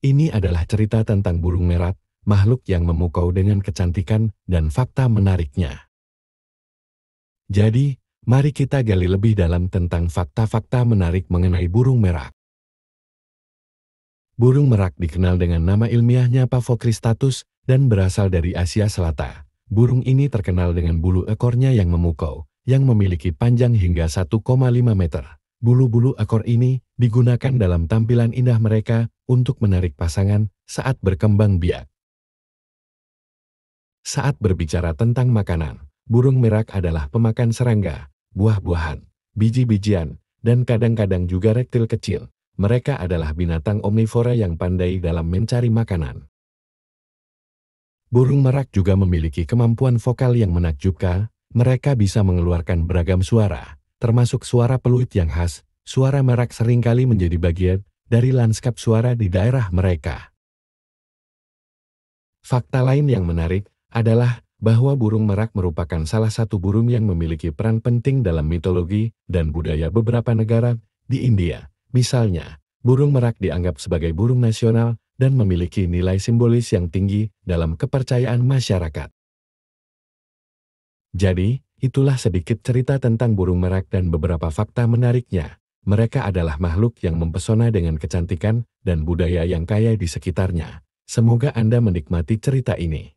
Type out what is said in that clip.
Ini adalah cerita tentang burung merak, makhluk yang memukau dengan kecantikan dan fakta menariknya. Jadi, mari kita gali lebih dalam tentang fakta-fakta menarik mengenai burung merak. Burung merak dikenal dengan nama ilmiahnya Pavocristatus dan berasal dari Asia Selatan. Burung ini terkenal dengan bulu ekornya yang memukau, yang memiliki panjang hingga 1,5 meter. Bulu-bulu akor ini digunakan dalam tampilan indah mereka untuk menarik pasangan saat berkembang biak. Saat berbicara tentang makanan, burung merak adalah pemakan serangga, buah-buahan, biji-bijian, dan kadang-kadang juga reptil kecil. Mereka adalah binatang omnivora yang pandai dalam mencari makanan. Burung merak juga memiliki kemampuan vokal yang menakjubkan. Mereka bisa mengeluarkan beragam suara, termasuk suara peluit yang khas, suara merak seringkali menjadi bagian dari lanskap suara di daerah mereka. Fakta lain yang menarik adalah bahwa burung merak merupakan salah satu burung yang memiliki peran penting dalam mitologi dan budaya beberapa negara di India. Misalnya, burung merak dianggap sebagai burung nasional dan memiliki nilai simbolis yang tinggi dalam kepercayaan masyarakat. Jadi, Itulah sedikit cerita tentang burung merak dan beberapa fakta menariknya. Mereka adalah makhluk yang mempesona dengan kecantikan dan budaya yang kaya di sekitarnya. Semoga Anda menikmati cerita ini.